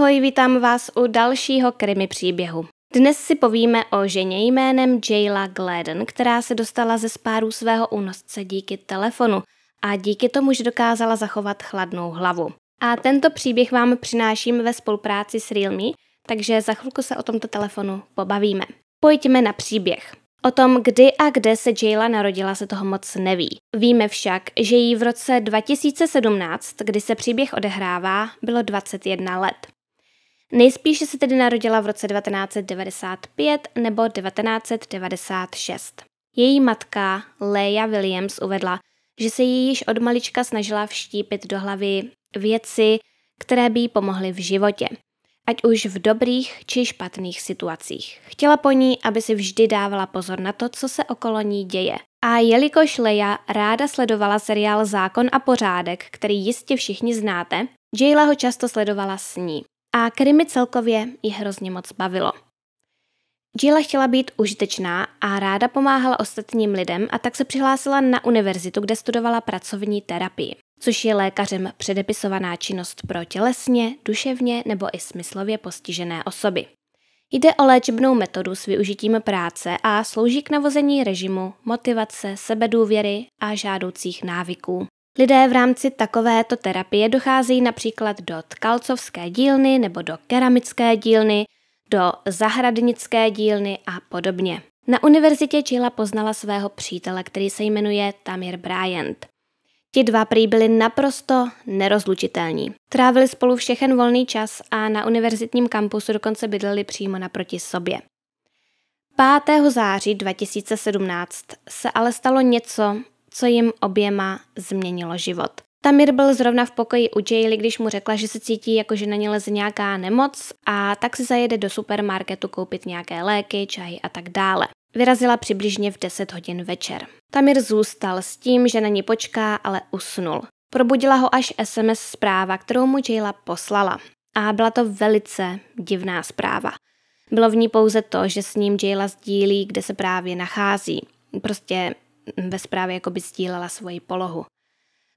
Ahoj, vítám vás u dalšího krimi příběhu. Dnes si povíme o ženě jménem Jayla Gladden, která se dostala ze spáru svého únosce díky telefonu a díky tomu, že dokázala zachovat chladnou hlavu. A tento příběh vám přináším ve spolupráci s Realme, takže za chvilku se o tomto telefonu pobavíme. Pojďme na příběh. O tom, kdy a kde se Jayla narodila, se toho moc neví. Víme však, že jí v roce 2017, kdy se příběh odehrává, bylo 21 let. Nejspíše se tedy narodila v roce 1995 nebo 1996. Její matka Leia Williams uvedla, že se jí již od malička snažila vštípit do hlavy věci, které by jí pomohly v životě, ať už v dobrých či špatných situacích. Chtěla po ní, aby si vždy dávala pozor na to, co se okolo ní děje. A jelikož Leia ráda sledovala seriál Zákon a pořádek, který jistě všichni znáte, Jayla ho často sledovala s ní a který mi celkově i hrozně moc bavilo. Jilla chtěla být užitečná a ráda pomáhala ostatním lidem a tak se přihlásila na univerzitu, kde studovala pracovní terapii, což je lékařem předepisovaná činnost pro tělesně, duševně nebo i smyslově postižené osoby. Jde o léčebnou metodu s využitím práce a slouží k navození režimu, motivace, sebedůvěry a žádoucích návyků, Lidé v rámci takovéto terapie docházejí například do tkalcovské dílny nebo do keramické dílny, do zahradnické dílny a podobně. Na univerzitě Chila poznala svého přítele, který se jmenuje Tamir Bryant. Ti dva prý byli naprosto nerozlučitelní. Trávili spolu všechen volný čas a na univerzitním kampusu dokonce bydleli přímo naproti sobě. 5. září 2017 se ale stalo něco, co jim oběma změnilo život. Tamir byl zrovna v pokoji u Jayly, když mu řekla, že se cítí jako, že na ní leze nějaká nemoc a tak si zajede do supermarketu koupit nějaké léky, čaj a tak dále. Vyrazila přibližně v 10 hodin večer. Tamir zůstal s tím, že na ní počká, ale usnul. Probudila ho až SMS zpráva, kterou mu Jayla poslala. A byla to velice divná zpráva. Bylo v ní pouze to, že s ním Jayla sdílí, kde se právě nachází. Prostě ve zprávě jakoby sdílela svoji polohu.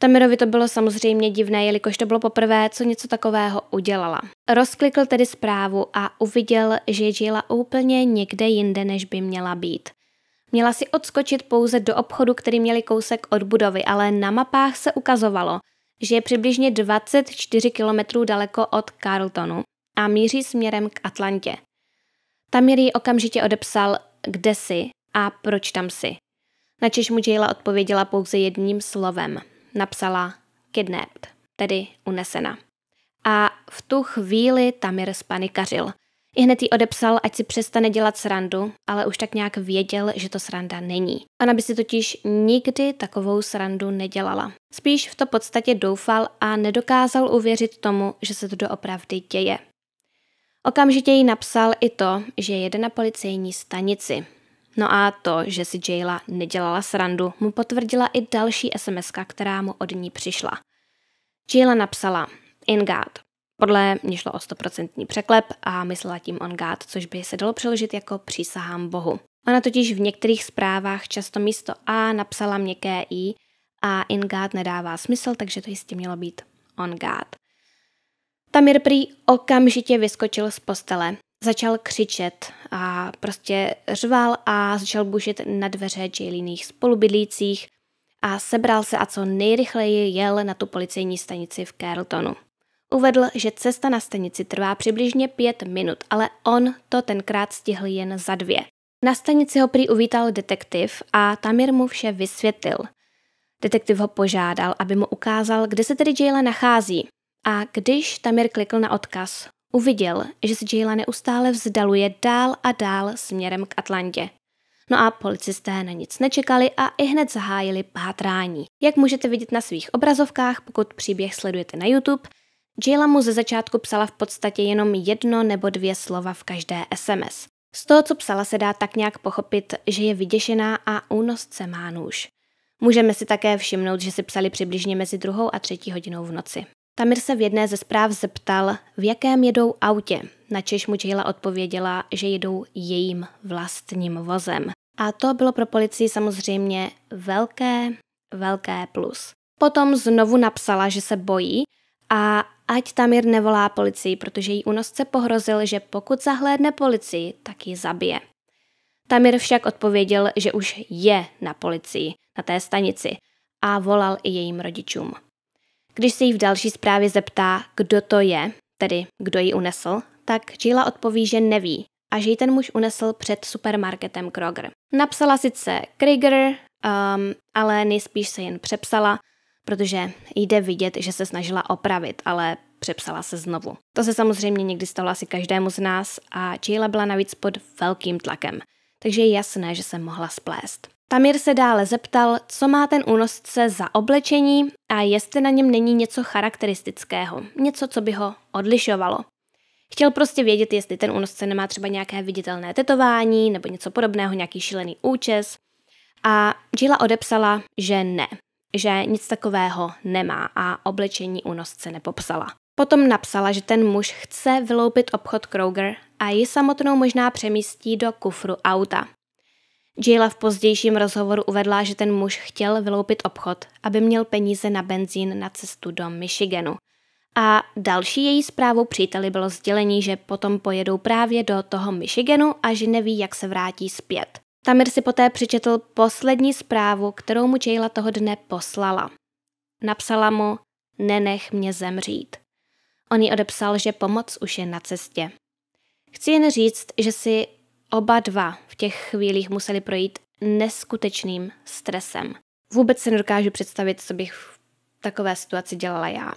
Tamirovi to bylo samozřejmě divné, jelikož to bylo poprvé, co něco takového udělala. Rozklikl tedy zprávu a uviděl, že žila úplně někde jinde, než by měla být. Měla si odskočit pouze do obchodu, který měli kousek od budovy, ale na mapách se ukazovalo, že je přibližně 24 kilometrů daleko od Carltonu a míří směrem k Atlantě. Tamir ji okamžitě odepsal, kde jsi a proč tam jsi. Na čež mu Jayla odpověděla pouze jedním slovem. Napsala kidnapped, tedy unesena. A v tu chvíli Tamir spanikařil. I hned jí odepsal, ať si přestane dělat srandu, ale už tak nějak věděl, že to sranda není. Ona by si totiž nikdy takovou srandu nedělala. Spíš v to podstatě doufal a nedokázal uvěřit tomu, že se to doopravdy děje. Okamžitě jí napsal i to, že jede na policejní stanici, No a to, že si Jayla nedělala srandu, mu potvrdila i další SMS, která mu od ní přišla. Jayla napsala In God. Podle mě šlo o stoprocentní překlep a myslela tím on God, což by se dalo přeložit jako přísahám Bohu. Ona totiž v některých zprávách často místo A napsala měkké I a in God nedává smysl, takže to jistě mělo být on God. Tamir prý okamžitě vyskočil z postele začal křičet a prostě řval a začal bušit na dveře Jalených spolubydlících a sebral se a co nejrychleji jel na tu policejní stanici v Carletonu. Uvedl, že cesta na stanici trvá přibližně pět minut, ale on to tenkrát stihl jen za dvě. Na stanici ho prý uvítal detektiv a Tamir mu vše vysvětlil. Detektiv ho požádal, aby mu ukázal, kde se tedy Jayla nachází. A když Tamir klikl na odkaz, Uviděl, že se Jayla neustále vzdaluje dál a dál směrem k Atlantě. No a policisté na nic nečekali a i hned zahájili pátrání. Jak můžete vidět na svých obrazovkách, pokud příběh sledujete na YouTube, Jayla mu ze začátku psala v podstatě jenom jedno nebo dvě slova v každé SMS. Z toho, co psala, se dá tak nějak pochopit, že je vyděšená a únosce má nůž. Můžeme si také všimnout, že si psali přibližně mezi druhou a třetí hodinou v noci. Tamir se v jedné ze zpráv zeptal, v jakém jedou autě. Na Češ mu Jayla odpověděla, že jedou jejím vlastním vozem. A to bylo pro policii samozřejmě velké, velké plus. Potom znovu napsala, že se bojí a ať Tamir nevolá policii, protože jí unosce pohrozil, že pokud zahlédne policii, tak ji zabije. Tamir však odpověděl, že už je na policii, na té stanici a volal i jejím rodičům. Když se jí v další zprávě zeptá, kdo to je, tedy kdo ji unesl, tak Sheila odpoví, že neví a že ji ten muž unesl před supermarketem Kroger. Napsala sice Krieger, um, ale nejspíš se jen přepsala, protože jde vidět, že se snažila opravit, ale přepsala se znovu. To se samozřejmě někdy stalo asi každému z nás a Jayla byla navíc pod velkým tlakem, takže je jasné, že se mohla splést. Tamir se dále zeptal, co má ten únosce za oblečení a jestli na něm není něco charakteristického, něco, co by ho odlišovalo. Chtěl prostě vědět, jestli ten únosce nemá třeba nějaké viditelné tetování nebo něco podobného, nějaký šílený účes. A Jilla odepsala, že ne, že nic takového nemá a oblečení únosce nepopsala. Potom napsala, že ten muž chce vyloupit obchod Kroger a ji samotnou možná přemístí do kufru auta. Jayla v pozdějším rozhovoru uvedla, že ten muž chtěl vyloupit obchod, aby měl peníze na benzín na cestu do Michiganu. A další její zprávou příteli bylo sdělení, že potom pojedou právě do toho Michiganu a že neví, jak se vrátí zpět. Tamir si poté přečetl poslední zprávu, kterou mu Jayla toho dne poslala. Napsala mu, nenech mě zemřít. On ji odepsal, že pomoc už je na cestě. Chci jen říct, že si Oba dva v těch chvílích museli projít neskutečným stresem. Vůbec se nedokážu představit, co bych v takové situaci dělala já.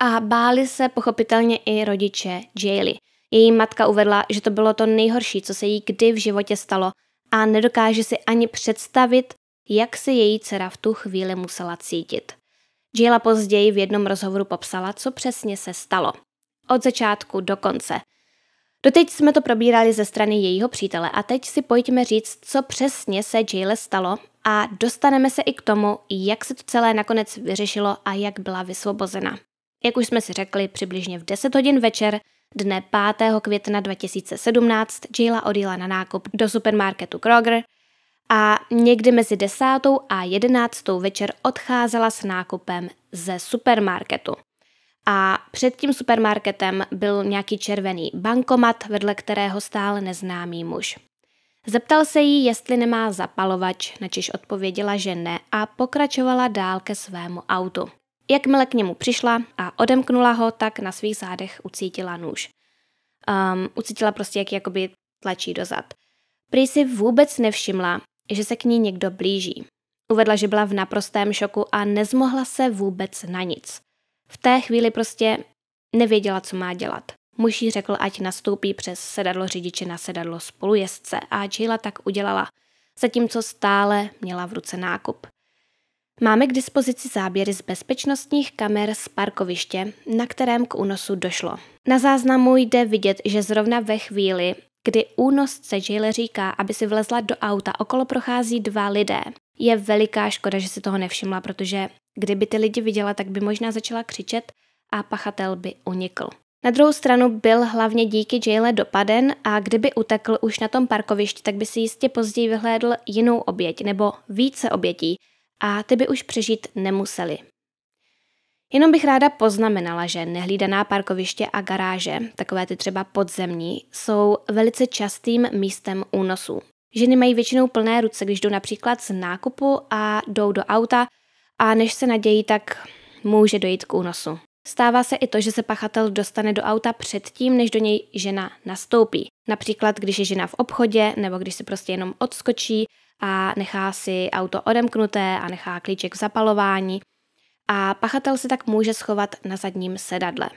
A báli se pochopitelně i rodiče Jaily. Její matka uvedla, že to bylo to nejhorší, co se jí kdy v životě stalo a nedokáže si ani představit, jak se její dcera v tu chvíli musela cítit. Jayla později v jednom rozhovoru popsala, co přesně se stalo. Od začátku do konce – Doteď jsme to probírali ze strany jejího přítele a teď si pojďme říct, co přesně se Jayle stalo a dostaneme se i k tomu, jak se to celé nakonec vyřešilo a jak byla vysvobozena. Jak už jsme si řekli, přibližně v 10 hodin večer dne 5. května 2017 Jayla odjela na nákup do supermarketu Kroger a někdy mezi 10. a 11. večer odcházela s nákupem ze supermarketu a před tím supermarketem byl nějaký červený bankomat, vedle kterého stál neznámý muž. Zeptal se jí, jestli nemá zapalovač, načež odpověděla, že ne a pokračovala dál ke svému autu. Jakmile k němu přišla a odemknula ho, tak na svých zádech ucítila nůž. Um, ucítila prostě, jak jakoby tlačí dozad. Prý si vůbec nevšimla, že se k ní někdo blíží. Uvedla, že byla v naprostém šoku a nezmohla se vůbec na nic. V té chvíli prostě nevěděla, co má dělat. Muž jí řekl, ať nastoupí přes sedadlo řidiče na sedadlo spolujezdce a Jayla tak udělala, zatímco stále měla v ruce nákup. Máme k dispozici záběry z bezpečnostních kamer z parkoviště, na kterém k únosu došlo. Na záznamu jde vidět, že zrovna ve chvíli, kdy únosce Jayla říká, aby si vlezla do auta, okolo prochází dva lidé je veliká škoda, že si toho nevšimla, protože kdyby ty lidi viděla, tak by možná začala křičet a pachatel by unikl. Na druhou stranu byl hlavně díky Jayle dopaden a kdyby utekl už na tom parkovišti, tak by si jistě později vyhlédl jinou oběť nebo více obětí a ty by už přežít nemuseli. Jenom bych ráda poznamenala, že nehlídaná parkoviště a garáže, takové ty třeba podzemní, jsou velice častým místem únosů. Ženy mají většinou plné ruce, když jdou například z nákupu a jdou do auta a než se nadějí, tak může dojít k únosu. Stává se i to, že se pachatel dostane do auta předtím, než do něj žena nastoupí. Například, když je žena v obchodě, nebo když se prostě jenom odskočí a nechá si auto odemknuté a nechá klíček v zapalování. A pachatel se tak může schovat na zadním sedadle.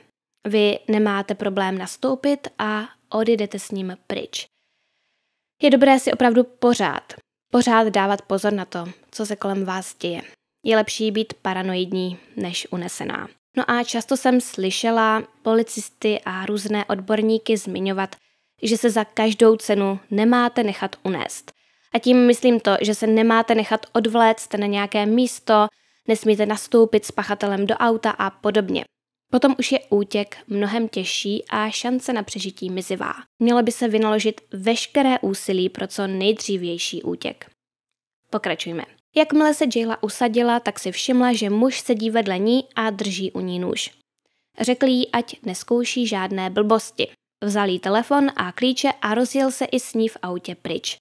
Vy nemáte problém nastoupit a odjedete s ním pryč. Je dobré si opravdu pořád, pořád dávat pozor na to, co se kolem vás děje. Je lepší být paranoidní než unesená. No a často jsem slyšela policisty a různé odborníky zmiňovat, že se za každou cenu nemáte nechat unést. A tím myslím to, že se nemáte nechat odvléct na nějaké místo, nesmíte nastoupit s pachatelem do auta a podobně. Potom už je útěk mnohem těžší a šance na přežití mizivá. Mělo by se vynaložit veškeré úsilí pro co nejdřívější útěk. Pokračujme. Jakmile se Jayla usadila, tak si všimla, že muž sedí vedle ní a drží u ní nůž. Řekl jí, ať neskouší žádné blbosti. Vzal jí telefon a klíče a rozjel se i s ní v autě pryč.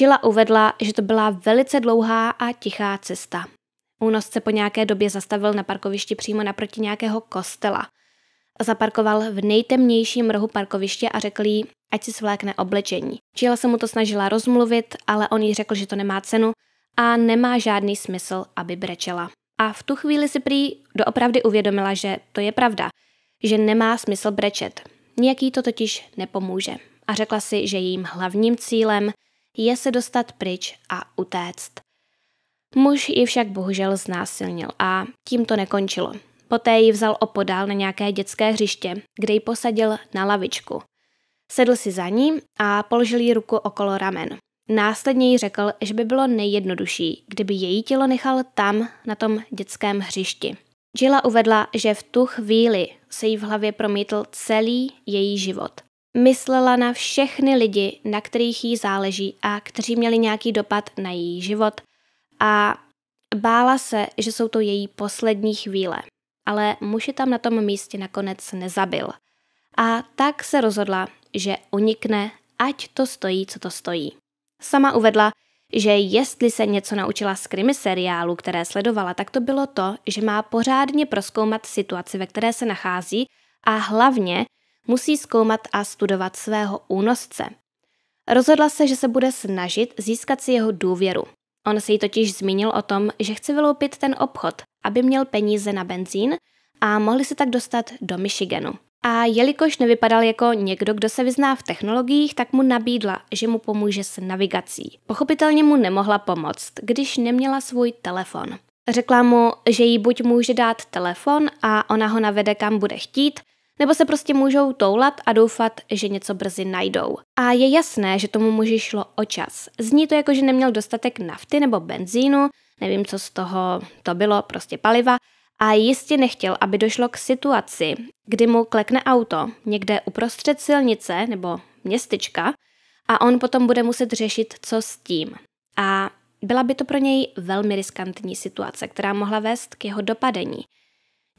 Jayla uvedla, že to byla velice dlouhá a tichá cesta. Únos se po nějaké době zastavil na parkovišti přímo naproti nějakého kostela. Zaparkoval v nejtemnějším rohu parkoviště a řekl jí, ať si svlékne oblečení. Čila se mu to snažila rozmluvit, ale on jí řekl, že to nemá cenu a nemá žádný smysl, aby brečela. A v tu chvíli si prý doopravdy uvědomila, že to je pravda, že nemá smysl brečet. Nijaký to totiž nepomůže. A řekla si, že jejím hlavním cílem je se dostat pryč a utéct. Muž ji však bohužel znásilnil a tím to nekončilo. Poté ji vzal opodál na nějaké dětské hřiště, kde ji posadil na lavičku. Sedl si za ní a položil jí ruku okolo ramen. Následně jí řekl, že by bylo nejjednodušší, kdyby její tělo nechal tam, na tom dětském hřišti. Jilla uvedla, že v tu chvíli se jí v hlavě promítl celý její život. Myslela na všechny lidi, na kterých jí záleží a kteří měli nějaký dopad na její život, a bála se, že jsou to její poslední chvíle. Ale muž tam na tom místě nakonec nezabil. A tak se rozhodla, že unikne, ať to stojí, co to stojí. Sama uvedla, že jestli se něco naučila z krimi seriálu, které sledovala, tak to bylo to, že má pořádně proskoumat situaci, ve které se nachází a hlavně musí zkoumat a studovat svého únosce. Rozhodla se, že se bude snažit získat si jeho důvěru. On se jí totiž zmínil o tom, že chce vyloupit ten obchod, aby měl peníze na benzín a mohli se tak dostat do Michiganu. A jelikož nevypadal jako někdo, kdo se vyzná v technologiích, tak mu nabídla, že mu pomůže s navigací. Pochopitelně mu nemohla pomoct, když neměla svůj telefon. Řekla mu, že jí buď může dát telefon a ona ho navede kam bude chtít, nebo se prostě můžou toulat a doufat, že něco brzy najdou. A je jasné, že tomu muži šlo o čas. Zní to jako, že neměl dostatek nafty nebo benzínu, nevím, co z toho to bylo, prostě paliva, a jistě nechtěl, aby došlo k situaci, kdy mu klekne auto někde uprostřed silnice nebo městečka a on potom bude muset řešit, co s tím. A byla by to pro něj velmi riskantní situace, která mohla vést k jeho dopadení.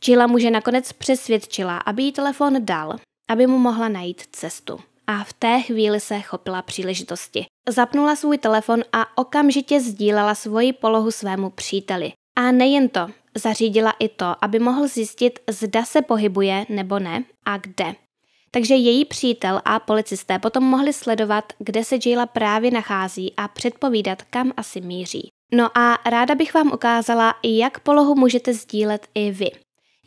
Čila muže nakonec přesvědčila, aby jí telefon dal, aby mu mohla najít cestu. A v té chvíli se chopila příležitosti. Zapnula svůj telefon a okamžitě sdílela svoji polohu svému příteli. A nejen to, zařídila i to, aby mohl zjistit, zda se pohybuje nebo ne a kde. Takže její přítel a policisté potom mohli sledovat, kde se Jayla právě nachází a předpovídat, kam asi míří. No a ráda bych vám ukázala, jak polohu můžete sdílet i vy.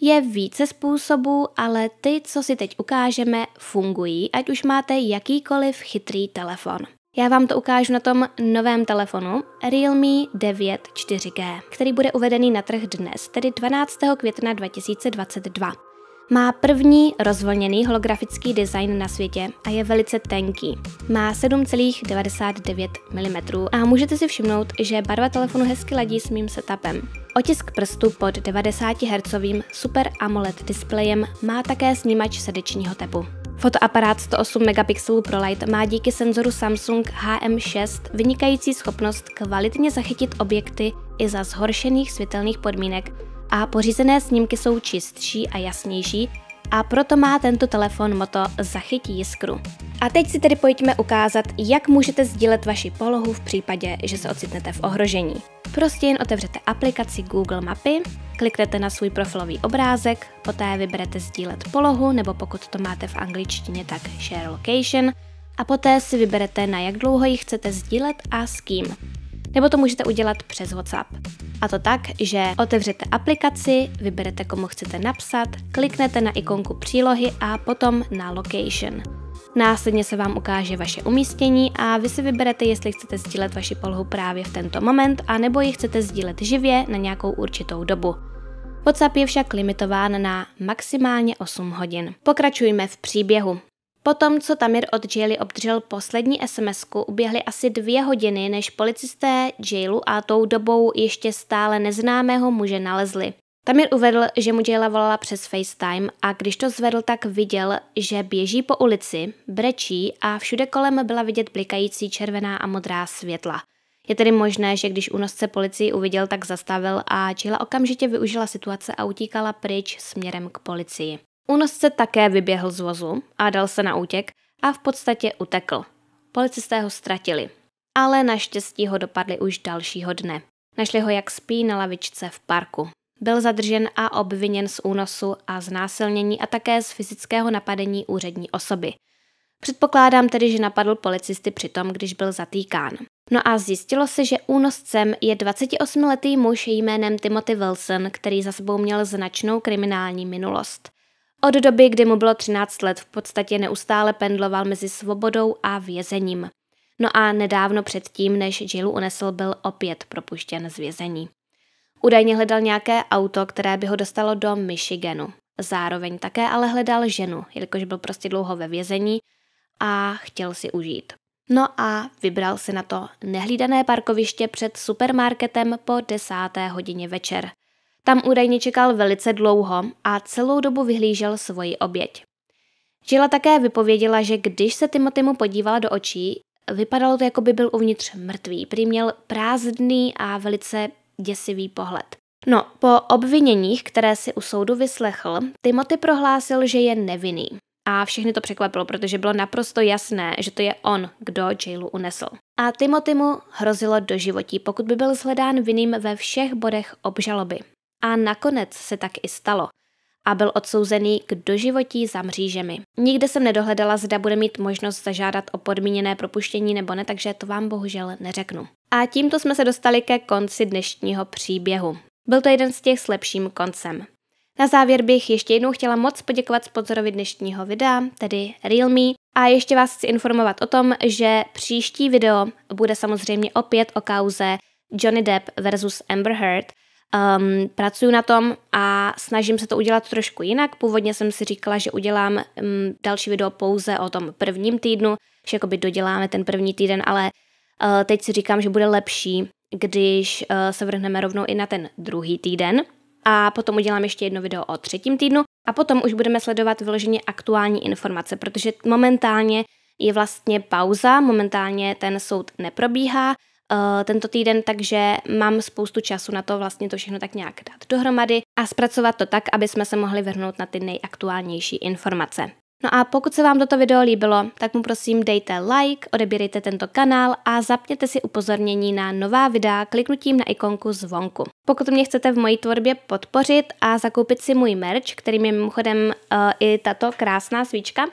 Je více způsobů, ale ty, co si teď ukážeme, fungují, ať už máte jakýkoliv chytrý telefon. Já vám to ukážu na tom novém telefonu Realme 9 4G, který bude uvedený na trh dnes, tedy 12. května 2022. Má první rozvolněný holografický design na světě a je velice tenký. Má 7,99 mm a můžete si všimnout, že barva telefonu hezky ladí s mým setupem. Otisk prstu pod 90 Hz Super AMOLED displejem má také snímač srdečního tepu. Fotoaparát 108 megapixelů Pro Light má díky senzoru Samsung HM6 vynikající schopnost kvalitně zachytit objekty i za zhoršených světelných podmínek, a pořízené snímky jsou čistší a jasnější a proto má tento telefon moto zachytí jiskru. A teď si tedy pojďme ukázat, jak můžete sdílet vaši polohu v případě, že se ocitnete v ohrožení. Prostě jen otevřete aplikaci Google Mapy, kliknete na svůj profilový obrázek, poté vyberete sdílet polohu, nebo pokud to máte v angličtině, tak share location, a poté si vyberete, na jak dlouho ji chcete sdílet a s kým nebo to můžete udělat přes WhatsApp. A to tak, že otevřete aplikaci, vyberete komu chcete napsat, kliknete na ikonku přílohy a potom na location. Následně se vám ukáže vaše umístění a vy si vyberete, jestli chcete sdílet vaši polohu právě v tento moment a nebo ji chcete sdílet živě na nějakou určitou dobu. WhatsApp je však limitován na maximálně 8 hodin. Pokračujme v příběhu. Potom, co Tamir od Jaily obdržel poslední sms uběhly asi dvě hodiny, než policisté Jailu a tou dobou ještě stále neznámého muže nalezli. Tamir uvedl, že mu Jaila volala přes FaceTime a když to zvedl, tak viděl, že běží po ulici, brečí a všude kolem byla vidět blikající červená a modrá světla. Je tedy možné, že když únosce policii uviděl, tak zastavil a Jaila okamžitě využila situace a utíkala pryč směrem k policii. Únosce také vyběhl z vozu a dal se na útěk a v podstatě utekl. Policisté ho ztratili, ale naštěstí ho dopadli už dalšího dne. Našli ho jak spí na lavičce v parku. Byl zadržen a obviněn z únosu a znásilnění a také z fyzického napadení úřední osoby. Předpokládám tedy, že napadl policisty tom, když byl zatýkán. No a zjistilo se, že únoscem je 28-letý muž jménem Timothy Wilson, který za sebou měl značnou kriminální minulost. Od doby, kdy mu bylo 13 let, v podstatě neustále pendloval mezi svobodou a vězením. No a nedávno předtím, než Jillu unesl, byl opět propuštěn z vězení. Údajně hledal nějaké auto, které by ho dostalo do Michiganu. Zároveň také ale hledal ženu, jelikož byl prostě dlouho ve vězení a chtěl si užít. No a vybral se na to nehlídané parkoviště před supermarketem po desáté hodině večer – tam údajně čekal velice dlouho a celou dobu vyhlížel svoji oběť. Žila také vypověděla, že když se mu podívala do očí, vypadalo to, jako by byl uvnitř mrtvý, prý měl prázdný a velice děsivý pohled. No, po obviněních, které si u soudu vyslechl, Timothy prohlásil, že je nevinný. A všechny to překvapilo, protože bylo naprosto jasné, že to je on, kdo jailu unesl. A Timothy mu hrozilo životí, pokud by byl shledán vinným ve všech bodech obžaloby. A nakonec se tak i stalo a byl odsouzený k doživotí za mřížemi. Nikde jsem nedohledala, zda bude mít možnost zažádat o podmíněné propuštění nebo ne, takže to vám bohužel neřeknu. A tímto jsme se dostali ke konci dnešního příběhu. Byl to jeden z těch s lepším koncem. Na závěr bych ještě jednou chtěla moc poděkovat sponzorovi dnešního videa, tedy Realme, a ještě vás chci informovat o tom, že příští video bude samozřejmě opět o kauze Johnny Depp versus Amber Heard – Um, ehm, pracuju na tom a snažím se to udělat trošku jinak. Původně jsem si říkala, že udělám um, další video pouze o tom prvním týdnu, že jakoby doděláme ten první týden, ale uh, teď si říkám, že bude lepší, když uh, se vrhneme rovnou i na ten druhý týden a potom udělám ještě jedno video o třetím týdnu a potom už budeme sledovat vyloženě aktuální informace, protože momentálně je vlastně pauza, momentálně ten soud neprobíhá, Eh, tento týden, takže mám spoustu času na to vlastně to všechno tak nějak dát dohromady a zpracovat to tak, aby jsme se mohli vrhnout na ty nejaktuálnější informace. No a pokud se vám toto video líbilo, tak mu prosím dejte like, odebírejte tento kanál a zapněte si upozornění na nová videa kliknutím na ikonku zvonku. Pokud mě chcete v mojí tvorbě podpořit a zakoupit si můj merch, kterým je mimochodem uh, i tato krásná svíčka,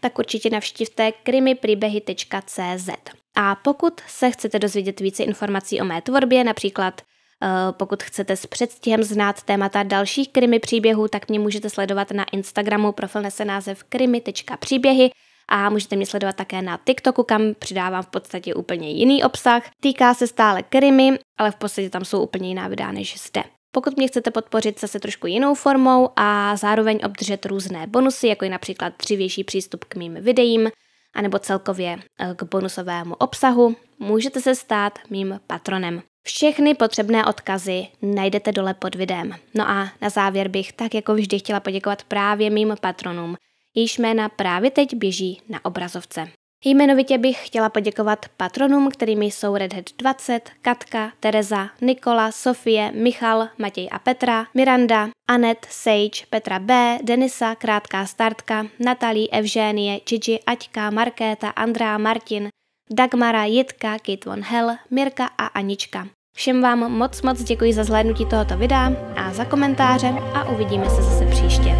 tak určitě navštivte krimipríbehy.cz. A pokud se chcete dozvědět více informací o mé tvorbě, například eh, pokud chcete s předstihem znát témata dalších krimi příběhů, tak mě můžete sledovat na Instagramu, profil nese název krimi.příběhy a můžete mě sledovat také na TikToku, kam přidávám v podstatě úplně jiný obsah. Týká se stále krimi, ale v podstatě tam jsou úplně jiná videa než jste. Pokud mě chcete podpořit zase trošku jinou formou a zároveň obdržet různé bonusy, jako je například dřívější přístup k mým videím, anebo celkově eh, k bonusovému obsahu, můžete se stát mým patronem. Všechny potřebné odkazy najdete dole pod videem. No a na závěr bych tak jako vždy chtěla poděkovat právě mým patronům, jejíž jména právě teď běží na obrazovce. Jmenovitě bych chtěla poděkovat patronům, kterými jsou Redhead 20, Katka, Tereza, Nikola, Sofie, Michal, Matěj a Petra, Miranda, Anet, Sage, Petra B, Denisa, Krátká startka, Natalí, Evženie, Gigi, Aťka, Markéta, Andrá, Martin, Dagmara, Jitka, Kate von Hell, Mirka a Anička. Všem vám moc moc děkuji za zhlédnutí tohoto videa a za komentáře a uvidíme se zase příště.